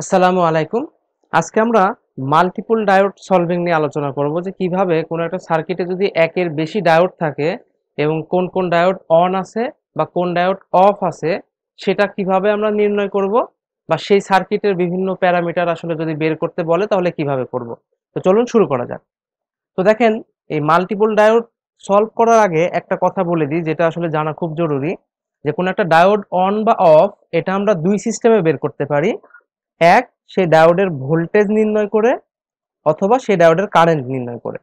আসসালামু আলাইকুম আজকে আমরা মাল্টিপল ডায়োড সলভিং নিয়ে আলোচনা করব যে কিভাবে কোন একটা সার্কিটে যদি একের বেশি ডায়োড থাকে এবং কোন কোন ডায়োড অন আছে বা কোন ডায়োড অফ আছে সেটা কিভাবে আমরা নির্ণয় করব বা সেই সার্কিটের বিভিন্ন প্যারামিটার আসলে যদি বের করতে বলে তাহলে কিভাবে করব তো চলুন শুরু করা যাক তো দেখেন এই মাল্টিপল ডায়োড সলভ করার আগে একটা কথা বলে দিই যেটা আসলে জানা খুব জরুরি যে কোনো একটা ডায়োড অন বা অফ এটা আমরা দুই সিস্টেমে বের করতে পারি এক সেই ডায়োডের ভোল্টেজ নির্ণয় করে অথবা সেই ডায়োডের কারেন্ট নির্ণয় করে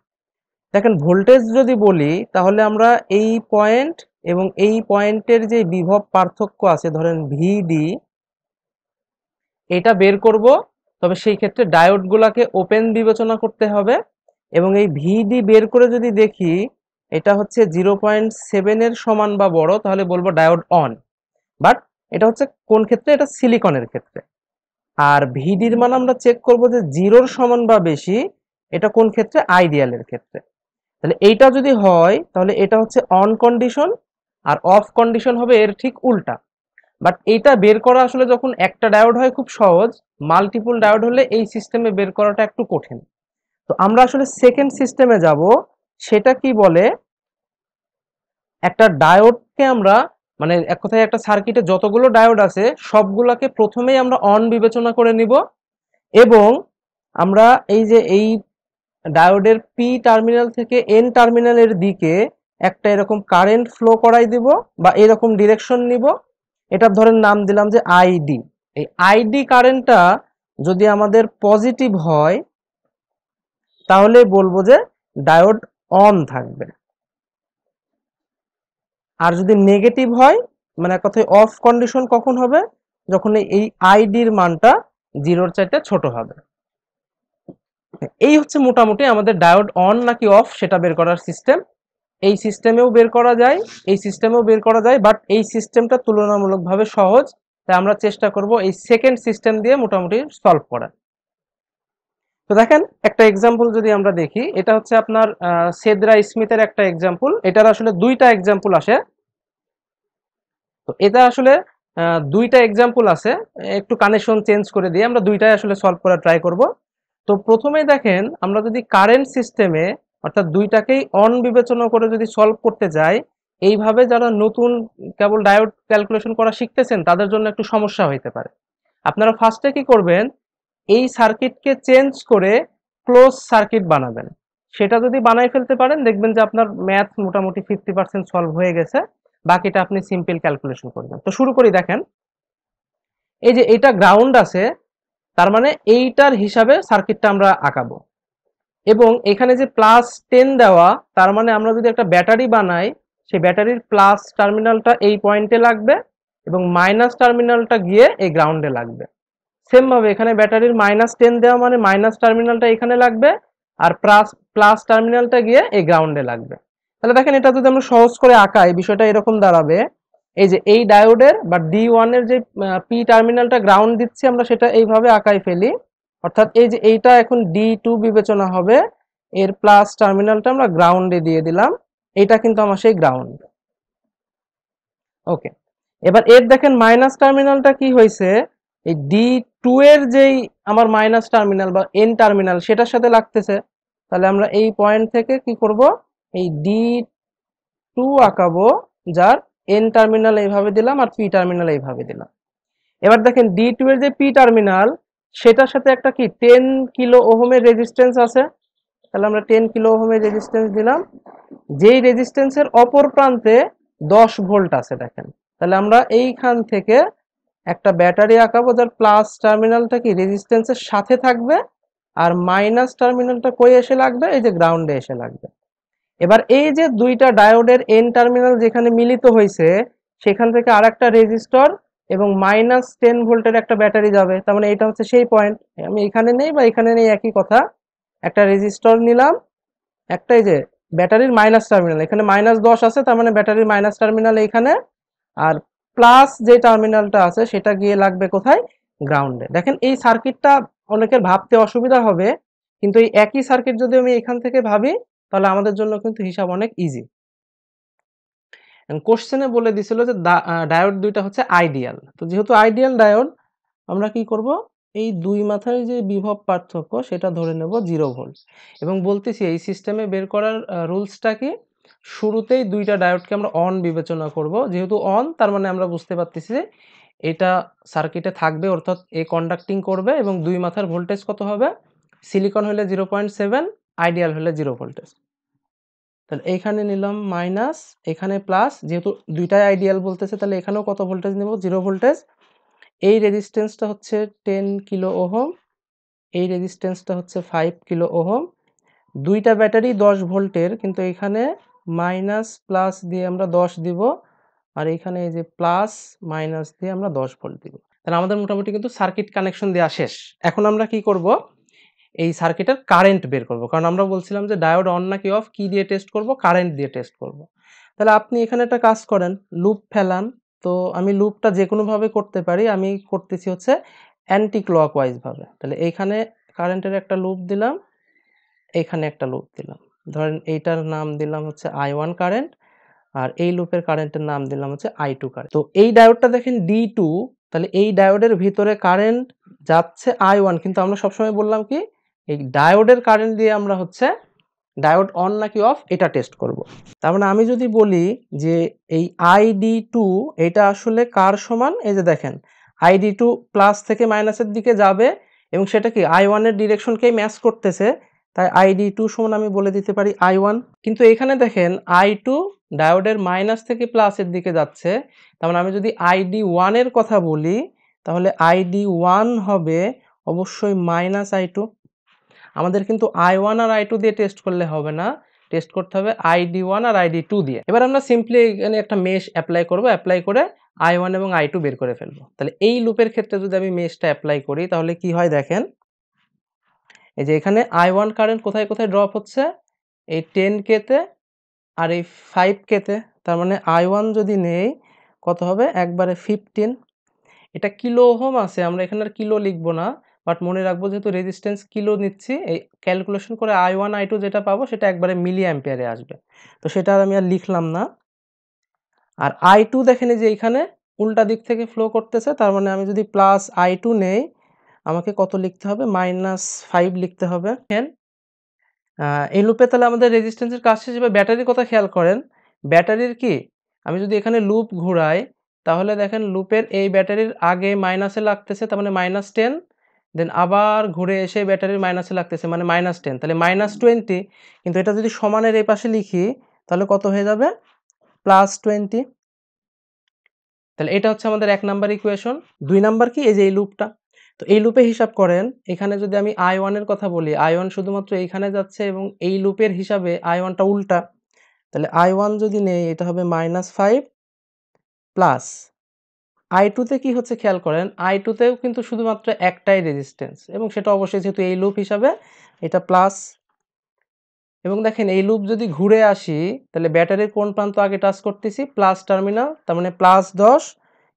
দেখেন ভোল্টেজ যদি বলি তাহলে আমরা এই পয়েন্ট এবং এই পয়েন্টের যে বিভব পার্থক্য আছে ধরেন ভিডি এটা বের করব তবে সেই ক্ষেত্রে ডায়োডগুলোকে ওপেন বিবেচনা করতে হবে এবং এই ভিডি বের করে যদি দেখি এটা হচ্ছে জিরো পয়েন্ট সেভেনের সমান বা বড় তাহলে বলবো ডায়োড অন বাট এটা হচ্ছে কোন ক্ষেত্রে এটা সিলিকনের ক্ষেত্রে আর ভিডির মান আমরা চেক করব যে জিরোর সমান বা বেশি এটা কোন ক্ষেত্রে আইডিয়ালের ক্ষেত্রে তাহলে এইটা যদি হয় তাহলে এটা হচ্ছে অন কন্ডিশন আর অফ কন্ডিশন হবে এর ঠিক উল্টা বাট এইটা বের করা আসলে যখন একটা ডায়োড হয় খুব সহজ মাল্টিপুল ডায়োড হলে এই সিস্টেমে বের করাটা একটু কঠিন তো আমরা আসলে সেকেন্ড সিস্টেমে যাব সেটা কি বলে একটা ডায়োডকে আমরা মানে এক কথায় একটা সার্কিটে যতগুলো ডায়োড আছে সবগুলোকে প্রথমেই আমরা অন বিবেচনা করে নিব এবং আমরা এই যে এই ডায়োডের পি টার্মিনাল থেকে এন টার্মিনালের দিকে একটা এরকম কারেন্ট ফ্লো করাই দিব বা এরকম ডিরেকশন নিব এটার ধরেন নাম দিলাম যে আইডি এই আইডি কারেন্টটা যদি আমাদের পজিটিভ হয় তাহলে বলবো যে ডায়োড অন থাকবে আর যদি নেগেটিভ হয় মানে এক কথায় অফ কন্ডিশন কখন হবে যখন এই আইডির মানটা জিরোর চাইতে ছোট হবে এই হচ্ছে মোটামুটি আমাদের ডায়োড অন নাকি অফ সেটা বের করার সিস্টেম এই সিস্টেমেও বের করা যায় এই সিস্টেমেও বের করা যায় বাট এই সিস্টেমটা তুলনামূলকভাবে সহজ তাই আমরা চেষ্টা করব এই সেকেন্ড সিস্টেম দিয়ে মোটামুটি সলভ করার তো দেখেন একটা এক্সাম্পল যদি আমরা দেখি এটা হচ্ছে আপনার সেদরা স্মিথের একটা এক্সাম্পল এটার আসলে দুইটা এক্সাম্পল আসে তো এটা আসলে দুইটা এক্সাম্পল আছে একটু কানেকশন চেঞ্জ করে দিয়ে আমরা দুইটাই আসলে সলভ করার ট্রাই করব তো প্রথমে দেখেন আমরা যদি কারেন্ট সিস্টেমে অর্থাৎ দুইটাকেই অন বিবেচনা করে যদি সলভ করতে যাই এইভাবে যারা নতুন কেবল ডায়োড ক্যালকুলেশন করা শিখতেছেন তাদের জন্য একটু সমস্যা হইতে পারে আপনারা ফার্স্টে কি করবেন এই সার্কিটকে চেঞ্জ করে ক্লোজ সার্কিট বানাবেন সেটা যদি বানাই ফেলতে পারেন দেখবেন যে আপনার ম্যাথ মোটামুটি ফিফটি পার্সেন্ট সলভ হয়ে গেছে বাকিটা আপনি সিম্পল ক্যালকুলেশন করবেন তো শুরু করি দেখেন এই যে এটা গ্রাউন্ড আছে তার মানে এইটার হিসাবে সার্কিটটা আমরা আঁকাবো এবং এখানে যে প্লাস টেন দেওয়া তার মানে আমরা যদি একটা ব্যাটারি বানাই সেই ব্যাটারির প্লাস টার্মিনালটা এই পয়েন্টে লাগবে এবং মাইনাস টার্মিনালটা গিয়ে এই গ্রাউন্ডে লাগবে সেম সেমভাবে এখানে ব্যাটারির মাইনাস টেন দেওয়া মানে মাইনাস টার্মিনালটা এখানে লাগবে আর প্লাস প্লাস টার্মিনালটা গিয়ে এই গ্রাউন্ডে লাগবে তাহলে দেখেন এটা যদি আমরা সহজ করে আঁকা এই বিষয়টা এরকম দাঁড়াবে এই যে এই ডায়োডের বা ডি ওয়ানের যে পি টার্মিনালটা গ্রাউন্ড দিচ্ছি আমরা সেটা এইভাবে আঁকাই ফেলি অর্থাৎ এই যে এইটা এখন ডি টু বিবেচনা হবে এর প্লাস টার্মিনালটা আমরা গ্রাউন্ডে দিয়ে দিলাম এটা কিন্তু আমার সেই গ্রাউন্ড ওকে এবার এর দেখেন মাইনাস টার্মিনালটা কি হয়েছে এই ডি টু এর যেই আমার মাইনাস টার্মিনাল বা এন টার্মিনাল সেটার সাথে লাগতেছে তাহলে আমরা এই পয়েন্ট থেকে কি করব এই ডি টু আঁকাবো যার এন টার্মিনাল এইভাবে দিলাম আর পি টার্মিনাল এইভাবে দিলাম এবার দেখেন ডি টু এর যে পি টার্মিনাল সেটার সাথে একটা কি টেন কিলো ওহমের রেজিস্ট্যান্স আছে তাহলে আমরা টেন কিলো ওহমের রেজিস্ট্যান্স দিলাম যেই রেজিস্ট্যান্সের অপর প্রান্তে দশ ভোল্ট আছে দেখেন তাহলে আমরা এইখান থেকে একটা ব্যাটারি আঁকাবো যার প্লাস টার্মিনালটা কি রেজিস্ট্যান্সের সাথে থাকবে আর মাইনাস টার্মিনালটা কই এসে লাগবে এই যে গ্রাউন্ডে এসে লাগবে এবার এই যে দুইটা ডায়োডের এন টার্মিনাল যেখানে মিলিত হয়েছে সেখান থেকে আর একটা রেজিস্টর এবং মাইনাস টেন ভোল্টের একটা ব্যাটারি যাবে তার মানে এটা হচ্ছে সেই পয়েন্ট আমি এখানে নেই বা এখানে নেই একই কথা একটা রেজিস্টর নিলাম একটা এই যে ব্যাটারির মাইনাস টার্মিনাল এখানে মাইনাস দশ আছে তার মানে ব্যাটারির মাইনাস টার্মিনাল এইখানে আর প্লাস যে টার্মিনালটা আছে সেটা গিয়ে লাগবে কোথায় গ্রাউন্ডে দেখেন এই সার্কিটটা অনেকের ভাবতে অসুবিধা হবে কিন্তু এই একই সার্কিট যদি আমি এখান থেকে ভাবি তাহলে আমাদের জন্য কিন্তু হিসাব অনেক ইজি কোশ্চেনে বলে দিছিল যে ডায়োড দুইটা হচ্ছে আইডিয়াল তো যেহেতু আইডিয়াল ডায়োড আমরা কি করব এই দুই মাথায় যে বিভব পার্থক্য সেটা ধরে নেব জিরো ভোল্ট এবং বলতেছি এই সিস্টেমে বের করার রুলসটা কি শুরুতেই দুইটা ডায়োডকে আমরা অন বিবেচনা করব যেহেতু অন তার মানে আমরা বুঝতে পারতেছি যে এটা সার্কিটে থাকবে অর্থাৎ এ কন্ডাক্টিং করবে এবং দুই মাথার ভোল্টেজ কত হবে সিলিকন হলে জিরো পয়েন্ট সেভেন আইডিয়াল হলে জিরো ভোল্টেজ তাহলে এইখানে নিলাম মাইনাস এখানে প্লাস যেহেতু দুইটাই আইডিয়াল বলতেছে তাহলে এখানেও কত ভোল্টেজ নেব জিরো ভোল্টেজ এই রেজিস্টেন্সটা হচ্ছে টেন কিলো ওহম এই রেজিস্টেন্সটা হচ্ছে ফাইভ কিলো ওহম দুইটা ব্যাটারি দশ ভোল্টের কিন্তু এখানে মাইনাস প্লাস দিয়ে আমরা দশ দিব আর এখানে এই যে প্লাস মাইনাস দিয়ে আমরা দশ ভোল্ট দিব তাহলে আমাদের মোটামুটি কিন্তু সার্কিট কানেকশন দেওয়া শেষ এখন আমরা কি করব এই সার্কিটের কারেন্ট বের করব কারণ আমরা বলছিলাম যে ডায়োড অন নাকি অফ কি দিয়ে টেস্ট করব কারেন্ট দিয়ে টেস্ট করব তাহলে আপনি এখানে একটা কাজ করেন লুপ ফেলান তো আমি লুপটা যে কোনোভাবে করতে পারি আমি করতেছি হচ্ছে অ্যান্টি ওয়াইজভাবে তাহলে এইখানে কারেন্টের একটা লুপ দিলাম এখানে একটা লুপ দিলাম ধরেন এইটার নাম দিলাম হচ্ছে আই ওয়ান কারেন্ট আর এই লুপের কারেন্টের নাম দিলাম হচ্ছে আই টু কারেন্ট তো এই ডায়োডটা দেখেন ডি টু তাহলে এই ডায়োডের ভিতরে কারেন্ট যাচ্ছে আই ওয়ান কিন্তু আমরা সবসময় বললাম কি এই ডায়োডের কারেন্ট দিয়ে আমরা হচ্ছে ডায়োড অন নাকি অফ এটা টেস্ট করব। তার মানে আমি যদি বলি যে এই আই ডি টু এটা আসলে কার সমান এই যে দেখেন আইডি টু প্লাস থেকে মাইনাসের দিকে যাবে এবং সেটা কি আই ওয়ানের ডিরেকশনকেই ম্যাচ করতেছে তাই আইডি টু সমান আমি বলে দিতে পারি আই ওয়ান কিন্তু এখানে দেখেন আই টু ডায়োডের মাইনাস থেকে প্লাসের দিকে যাচ্ছে তার মানে আমি যদি আইডি ওয়ানের কথা বলি তাহলে আইডি ওয়ান হবে অবশ্যই মাইনাস আই টু আমাদের কিন্তু আই ওয়ান আর আই টু দিয়ে টেস্ট করলে হবে না টেস্ট করতে হবে আইডি ওয়ান আর আইডি টু দিয়ে এবার আমরা সিম্পলি এখানে একটা মেশ অ্যাপ্লাই করব অ্যাপ্লাই করে আই ওয়ান এবং আই টু বের করে ফেলবো তাহলে এই লুপের ক্ষেত্রে যদি আমি মেশটা অ্যাপ্লাই করি তাহলে কি হয় দেখেন এই যে এখানে আই ওয়ান কারেন্ট কোথায় কোথায় ড্রপ হচ্ছে এই টেন কেতে আর এই ফাইভ কেতে তার মানে আই ওয়ান যদি নেই কত হবে একবারে ফিফটিন এটা কিলো হোম আছে আমরা এখানে আর কিলো লিখব না বাট মনে রাখবো যেহেতু রেজিস্ট্যান্স কিলো নিচ্ছি এই ক্যালকুলেশন করে আই ওয়ান আই টু যেটা পাবো সেটা একবারে মিলি অ্যাম্পিয়ারে আসবে তো সেটা আর আমি আর লিখলাম না আর আই টু দেখেনি যে এখানে উল্টা দিক থেকে ফ্লো করতেছে তার মানে আমি যদি প্লাস আই টু নেই আমাকে কত লিখতে হবে মাইনাস ফাইভ লিখতে হবে হেন এই লুপে তাহলে আমাদের রেজিস্ট্যান্সের কাজ হিসেবে ব্যাটারির কথা খেয়াল করেন ব্যাটারির কি আমি যদি এখানে লুপ ঘুরাই তাহলে দেখেন লুপের এই ব্যাটারির আগে মাইনাসে লাগতেছে তার মানে মাইনাস টেন দেন আবার ঘুরে এসে ব্যাটারির মাইনাসে লাগতেছে মানে মাইনাস টেন তাহলে মাইনাস টোয়েন্টি কিন্তু এটা যদি সমানের এই পাশে লিখি তাহলে কত হয়ে যাবে প্লাস টোয়েন্টি তাহলে এটা হচ্ছে আমাদের এক নাম্বার ইকুয়েশন দুই নাম্বার কি এই যে এই লুপটা তো এই লুপে হিসাব করেন এখানে যদি আমি আই ওয়ানের কথা বলি আই ওয়ান শুধুমাত্র এইখানে যাচ্ছে এবং এই লুপের হিসাবে আই ওয়ানটা উল্টা তাহলে আই ওয়ান যদি নেই এটা হবে মাইনাস ফাইভ প্লাস আই টুতে কী হচ্ছে খেয়াল করেন আই টুতেও কিন্তু শুধুমাত্র একটাই রেজিস্ট্যান্স এবং সেটা অবশ্যই যেহেতু এই লুপ হিসাবে এটা প্লাস এবং দেখেন এই লুপ যদি ঘুরে আসি তাহলে ব্যাটারির কোন প্রান্ত আগে টাচ করতেছি প্লাস টার্মিনাল তার মানে প্লাস দশ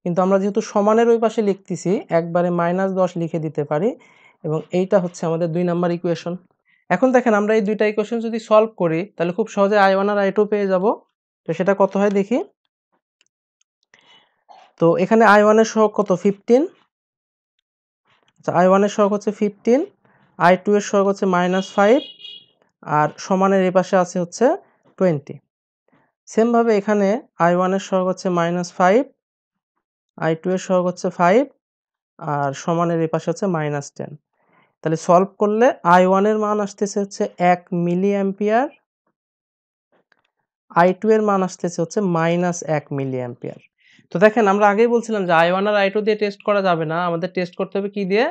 কিন্তু আমরা যেহেতু সমানের ওই পাশে লিখতেছি একবারে মাইনাস দশ লিখে দিতে পারি এবং এইটা হচ্ছে আমাদের দুই নাম্বার ইকুয়েশন এখন দেখেন আমরা এই দুইটা ইকুয়েশন যদি সলভ করি তাহলে খুব সহজে আই ওয়ান আর আই টু পেয়ে যাব তো সেটা কত হয় দেখি তো এখানে আই ওয়ানের সহগ কত ফিফটিন আচ্ছা আই ওয়ানের সহগ হচ্ছে ফিফটিন আই টু এর সহগ হচ্ছে মাইনাস ফাইভ আর সমানের এই পাশে আছে হচ্ছে টোয়েন্টি সেমভাবে এখানে আই ওয়ানের সহগ হচ্ছে মাইনাস ফাইভ আই টু এর সহগ হচ্ছে ফাইভ আর সমানের এই পাশে হচ্ছে মাইনাস টেন তাহলে সলভ করলে আই ওয়ানের মান আসতেছে হচ্ছে এক মিলি অ্যাম্পিয়ার আই টু এর মান আসতেছে হচ্ছে মাইনাস এক মিলি অ্যাম্পিয়ার তো দেখেন আমরা আগেই বলছিলাম যে আই ওয়ান আর আই টু দিয়ে টেস্ট করা যাবে না আমাদের টেস্ট করতে হবে কি দিয়ে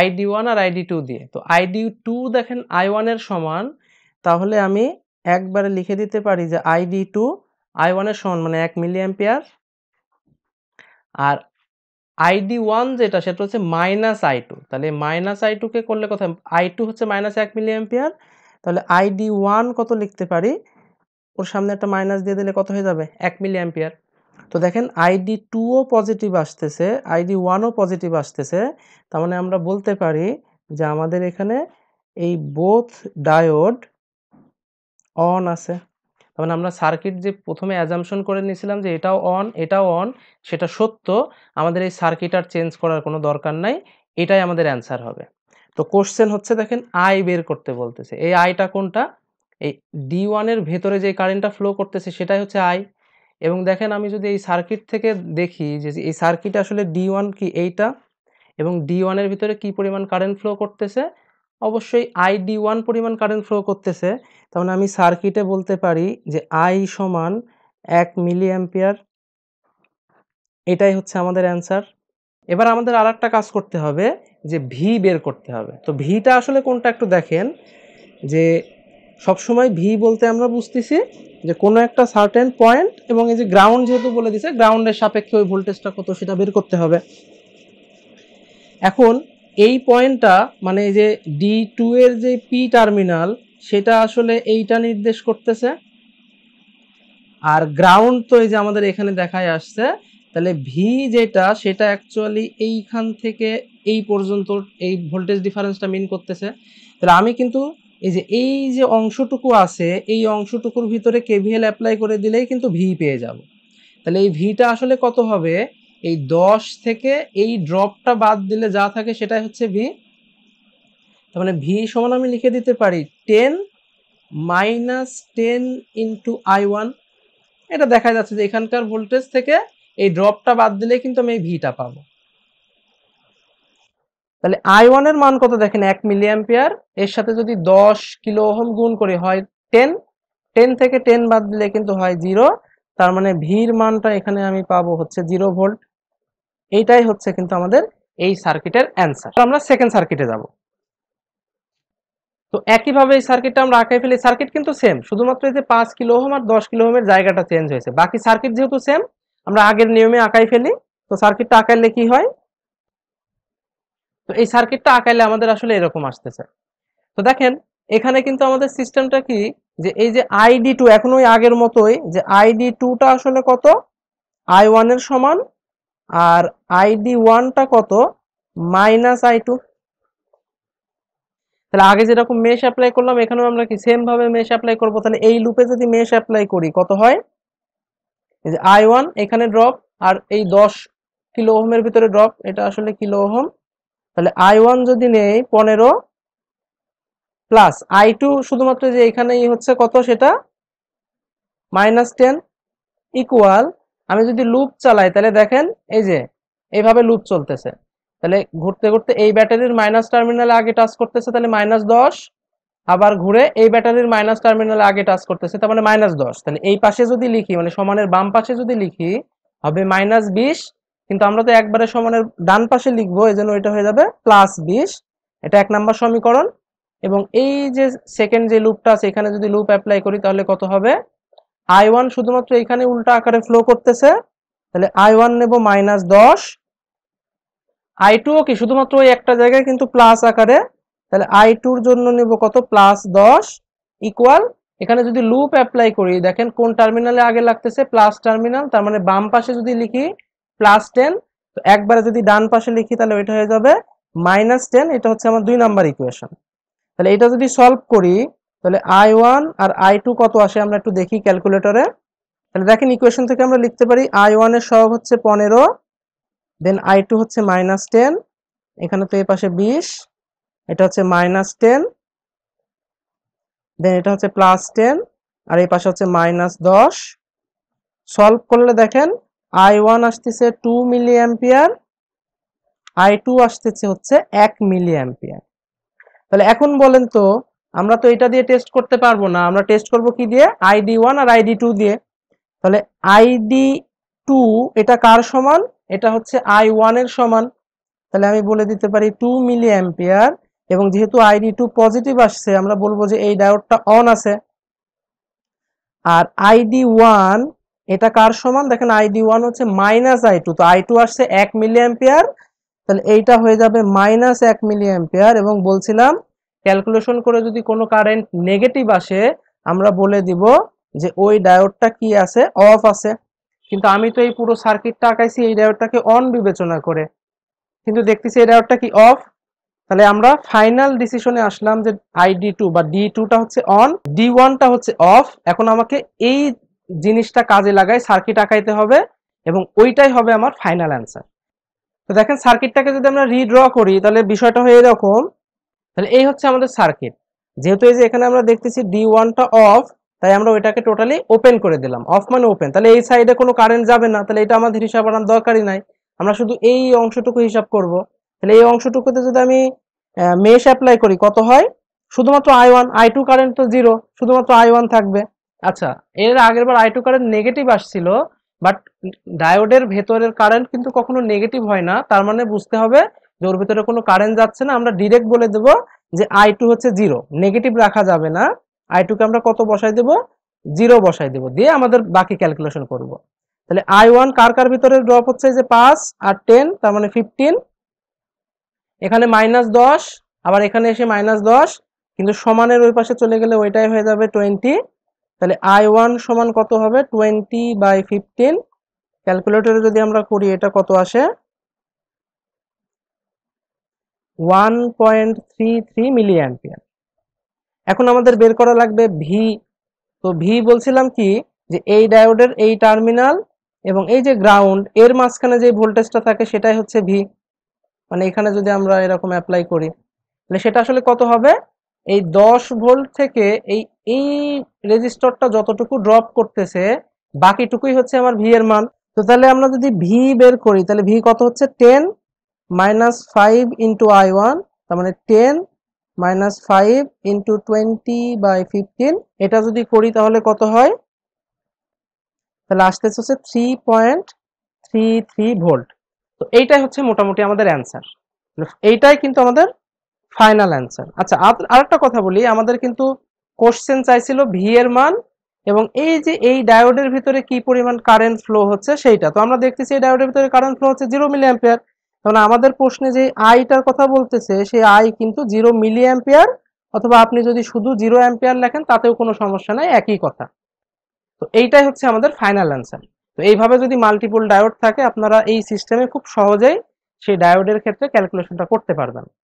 আইডি ওয়ান আর আইডি টু দিয়ে তো আইডি টু দেখেন আই ওয়ানের সমান তাহলে আমি একবারে লিখে দিতে পারি যে আইডি টু আই ওয়ানের সমান মানে এক মিলি অ্যাম্পিয়ার আর আইডি ওয়ান যেটা সেটা হচ্ছে মাইনাস আই টু তাহলে মাইনাস আই টুকে করলে কথা আই টু হচ্ছে মাইনাস এক মিলি অ্যাম্পিয়ার তাহলে আইডি ওয়ান কত লিখতে পারি ওর সামনে একটা মাইনাস দিয়ে দিলে কত হয়ে যাবে এক মিলি অ্যাম্পিয়ার তো দেখেন আইডি টুও পজিটিভ আসতেছে আইডি ওয়ানও পজিটিভ আসতেছে তার মানে আমরা বলতে পারি যে আমাদের এখানে এই বোথ ডায়োড অন আছে তখন মানে আমরা সার্কিট যে প্রথমে অ্যাজামশন করে নিয়েছিলাম যে এটাও অন এটাও অন সেটা সত্য আমাদের এই সার্কিট আর চেঞ্জ করার কোনো দরকার নাই এটাই আমাদের অ্যান্সার হবে তো কোশ্চেন হচ্ছে দেখেন আই বের করতে বলতেছে এই আইটা কোনটা এই ডি ওয়ানের ভেতরে যে কারেন্টটা ফ্লো করতেছে সেটাই হচ্ছে আই এবং দেখেন আমি যদি এই সার্কিট থেকে দেখি যে এই সার্কিট আসলে ডি ওয়ান কি এইটা এবং ডি ওয়ানের ভিতরে কি পরিমাণ কারেন্ট ফ্লো করতেছে অবশ্যই আইডি ওয়ান পরিমাণ কারেন্ট ফ্লো করতেছে তখন মানে আমি সার্কিটে বলতে পারি যে আই সমান এক মিলি অ্যাম্পিয়ার এটাই হচ্ছে আমাদের অ্যান্সার এবার আমাদের আর একটা কাজ করতে হবে যে ভি বের করতে হবে তো ভিটা আসলে কোনটা একটু দেখেন যে সবসময় ভি বলতে আমরা বুঝতেছি যে কোনো একটা সার্টেন পয়েন্ট এবং এই যে গ্রাউন্ড যেহেতু বলে দিছে গ্রাউন্ডের সাপেক্ষে ওই ভোল্টেজটা কত সেটা বের করতে হবে এখন এই পয়েন্টটা মানে যে ডি টু এর যে পি টার্মিনাল সেটা আসলে এইটা নির্দেশ করতেছে আর গ্রাউন্ড তো এই যে আমাদের এখানে দেখায় আসছে তাহলে ভি যেটা সেটা অ্যাকচুয়ালি এইখান থেকে এই পর্যন্ত এই ভোল্টেজ ডিফারেন্সটা মিন করতেছে তাহলে আমি কিন্তু এই যে এই যে অংশটুকু আছে এই অংশটুকুর ভিতরে কেভিএল অ্যাপ্লাই করে দিলেই কিন্তু ভি পেয়ে যাব তাহলে এই ভিটা আসলে কত হবে এই দশ থেকে এই ড্রপটা বাদ দিলে যা থাকে সেটাই হচ্ছে ভি তার মানে ভি সমান আমি লিখে দিতে পারি ten minus ten into I one এটা দেখা যাচ্ছে যে এখানকার ভোল্টেজ থেকে এই ড্রপটা বাদ দিলে কিন্তু আমি এই ভিটা পাবো তাহলে আই ওয়ানের মান কত দেখেন এক মিলি অ্যাম্পিয়ার এর সাথে যদি দশ কিলো ওহম গুণ করে হয় টেন টেন থেকে টেন বাদ দিলে কিন্তু হয় জিরো তার মানে ভির মানটা এখানে আমি পাবো হচ্ছে জিরো ভোল্ট এইটাই হচ্ছে কিন্তু আমাদের এই সার্কিটের অ্যান্সার আমরা সেকেন্ড সার্কিটে যাব তো একইভাবে এই সার্কিটটা আমরা আঁকাই ফেলি সার্কিট কিন্তু সেম শুধুমাত্র এই যে পাঁচ কিলো হোম আর দশ কিলো হোমের জায়গাটা চেঞ্জ হয়েছে বাকি সার্কিট যেহেতু সেম আমরা আগের নিয়মে আঁকাই ফেলি তো সার্কিটটা আঁকাইলে কি হয় তো এই সার্কিটটা আঁকাইলে আমাদের আসলে এরকম আসতেছে তো দেখেন এখানে কিন্তু আমাদের সিস্টেমটা কি যে এই যে আইডি টু এখন ওই আগের মতোই যে আইডি টুটা আসলে কত আই ওয়ানের সমান আর আইডি ওয়ানটা কত মাইনাস আই টু তাহলে আগে যেরকম মেশ অ্যাপ্লাই করলাম এখানেও আমরা কি সেম ভাবে মেশ অ্যাপ্লাই করবো তাহলে এই লুপে যদি মেশ অ্যাপ্লাই করি কত হয় এই যে আই ওয়ান এখানে ড্রপ আর এই দশ কিলো ওহমের ভিতরে ড্রপ এটা আসলে কিলো ওহম তাহলে আই ওয়ান যদি নেই পনেরো প্লাস আই টু শুধুমাত্র যে এখানেই হচ্ছে কত সেটা মাইনাস টেন ইকুয়াল আমি যদি লুপ চালাই তাহলে দেখেন এই যে এইভাবে লুপ চলতেছে তাহলে ঘুরতে ঘুরতে এই ব্যাটারির মাইনাস টার্মিনালে আগে টাচ করতেছে তাহলে মাইনাস দশ আবার ঘুরে এই ব্যাটারির মাইনাস টার্মিনালে আগে টাচ করতেছে তার মানে মাইনাস দশ তাহলে এই পাশে যদি লিখি মানে সমানের বাম পাশে যদি লিখি হবে মাইনাস বিশ কিন্তু আমরা তো একবারে সমানের ডান পাশে লিখবো এই জন্য এটা হয়ে যাবে প্লাস বিশ এটা এক নম্বর সমীকরণ এবং এই যে সেকেন্ড যে লুপটা আছে এখানে যদি লুপ অ্যাপ্লাই করি তাহলে কত হবে আই ওয়ান শুধুমাত্র এখানে উল্টো আকারে ফ্লো করতেছে তাহলে আই ওয়ান নেব মাইনাস দশ আই টুও কি শুধুমাত্র ওই একটা জায়গায় কিন্তু প্লাস আকারে তাহলে আই টুর জন্য নেব কত প্লাস দশ ইকুয়াল এখানে যদি লুপ অ্যাপ্লাই করি দেখেন কোন টার্মিনালে আগে লাগতেছে প্লাস টার্মিনাল তার মানে বাম পাশে যদি লিখি প্লাস টেন তো একবারে যদি ডান পাশে লিখি তাহলে ওইটা হয়ে যাবে মাইনাস টেন এটা হচ্ছে আমার দুই নাম্বার ইকুয়েশন তাহলে এটা যদি সলভ করি তাহলে আই ওয়ান আর আই টু কত আসে আমরা একটু দেখি ক্যালকুলেটরে তাহলে দেখেন ইকুয়েশন থেকে আমরা লিখতে পারি আই ওয়ানের সহগ হচ্ছে পনেরো দেন আই টু হচ্ছে মাইনাস টেন এখানে তো এ পাশে বিশ এটা হচ্ছে মাইনাস টেন দেন এটা হচ্ছে প্লাস টেন আর এই পাশে হচ্ছে মাইনাস দশ সলভ করলে দেখেন আই ওয়ান আসতেছে two milli ampere I two আসতেছে হচ্ছে এক মিলি অ্যাম্পিয়ার তাহলে এখন বলেন তো আমরা তো এটা দিয়ে টেস্ট করতে পারবো না আমরা টেস্ট করব কি দিয়ে আইডি ওয়ান আর আইডি টু দিয়ে তাহলে আইডি টু এটা কার সমান এটা হচ্ছে আই ওয়ানের সমান তাহলে আমি বলে দিতে পারি টু মিলি অ্যাম্পিয়ার এবং যেহেতু আইডি টু পজিটিভ আসছে আমরা বলবো যে এই ডায়োডটা অন আছে আর আইডি ওয়ান এটা কার সমান দেখেন আইডি ওয়ান হচ্ছে মাইনাস আই টু তো আই টু আসছে এক মিলি অ্যাম্পিয়ার তাহলে এইটা হয়ে যাবে মাইনাস এক মিলি অ্যাম্পিয়ার এবং বলছিলাম ক্যালকুলেশন করে যদি কোনো কারেন্ট নেগেটিভ আসে আমরা বলে দিব যে ওই ডায়োডটা কি আছে অফ আছে কিন্তু আমি তো এই পুরো সার্কিটটা আঁকাইছি এই ডায়োডটাকে অন বিবেচনা করে কিন্তু দেখতেছি এই ডায়োডটা কি অফ তাহলে আমরা ফাইনাল ডিসিশনে আসলাম যে আইডি টু বা ডি টুটা হচ্ছে অন ডি ওয়ানটা হচ্ছে অফ এখন আমাকে এই জিনিসটা কাজে লাগাই সার্কিট আঁকাইতে হবে এবং ওইটাই হবে আমার ফাইনাল অ্যান্সার তো দেখেন সার্কিটটাকে যদি আমরা রিড্র করি তাহলে বিষয়টা হয়ে এরকম তাহলে এই হচ্ছে আমাদের সার্কিট যেহেতু এই যে এখানে আমরা দেখতেছি ডি ওয়ানটা অফ তাই আমরা ওইটাকে টোটালি ওপেন করে দিলাম অফ মানে ওপেন তাহলে এই সাইডে কোনো কারেন্ট যাবে না তাহলে এটা আমাদের হিসাব আনার দরকারই নাই আমরা শুধু এই অংশটুকু হিসাব করব তাহলে এই অংশটুকুতে যদি আমি মেশ অ্যাপ্লাই করি কত হয় শুধুমাত্র I one I two current তো জিরো শুধুমাত্র আই ওয়ান থাকবে আচ্ছা এর আগের বার আই টু কারেন্ট নেগেটিভ আসছিল বাট ডায়োডের ভেতরের কারেন্ট কিন্তু কখনো নেগেটিভ হয় না তার মানে বুঝতে হবে যে ওর ভিতরে কোনো কারেন্ট যাচ্ছে না আমরা ডিরেক্ট বলে দেব যে আই টু হচ্ছে জিরো নেগেটিভ রাখা যাবে না আই টুকে আমরা কত বসাই দেব জিরো বসাই দেব দিয়ে আমাদের বাকি ক্যালকুলেশন করব। তাহলে আই ওয়ান কার কার ভিতরে ড্রপ হচ্ছে যে পাঁচ আর টেন তার মানে ফিফটিন এখানে মাইনাস দশ আবার এখানে এসে মাইনাস দশ কিন্তু সমানের ওই পাশে চলে গেলে ওইটাই হয়ে যাবে টোয়েন্টি তাহলে আই ওয়ান সমান কত হবে টোয়েন্টি বাই ফিফটিন ক্যালকুলেটরে যদি আমরা করি এটা কত আসে one point three three milli ampere এখন আমাদের বের করা লাগবে ভি তো ভি বলছিলাম কি যে এই ডায়োডের এই টার্মিনাল এবং এই যে গ্রাউন্ড এর মাঝখানে যে ভোল্টেজটা থাকে সেটাই হচ্ছে ভি মানে এখানে যদি আমরা এরকম অ্যাপ্লাই করি তাহলে সেটা আসলে কত হবে এই দশ ভোল্ট থেকে এই এই রেজিস্টরটা যতটুকু ড্রপ করতেছে বাকিটুকুই হচ্ছে আমার ভি এর মান তো তাহলে আমরা যদি ভি বের করি তাহলে ভি কত হচ্ছে ten minus five into I one তার মানে ten minus five into twenty by fifteen এটা যদি করি তাহলে কত হয় তাহলে আসতেছে হচ্ছে three point three three volt তো এইটাই হচ্ছে মোটামুটি আমাদের অ্যান্সার এইটাই কিন্তু আমাদের ফাইনাল অ্যান্সার আচ্ছা আর একটা কথা বলি আমাদের কিন্তু কোশ্চেন চাইছিল ভি এর মান এবং এই যে এই ডায়োডের ভিতরে কি পরিমাণ কারেন্ট ফ্লো হচ্ছে সেইটা তো আমরা দেখতেছি এই ডায়োডের ভিতরে কারেন্ট ফ্লো হচ্ছে জিরো মিলি অ্যাম্পিয়ার তাহলে আমাদের প্রশ্নে যে আইটার কথা বলতেছে সেই আই কিন্তু জিরো মিলি অ্যাম্পিয়ার অথবা আপনি যদি শুধু জিরো অ্যাম্পিয়ার লেখেন তাতেও কোনো সমস্যা নাই একই কথা তো এইটাই হচ্ছে আমাদের ফাইনাল অ্যান্সার তো এইভাবে যদি মাল্টিপল ডায়োড থাকে আপনারা এই সিস্টেমে খুব সহজেই সেই ডায়োডের ক্ষেত্রে ক্যালকুলেশনটা করতে পারবেন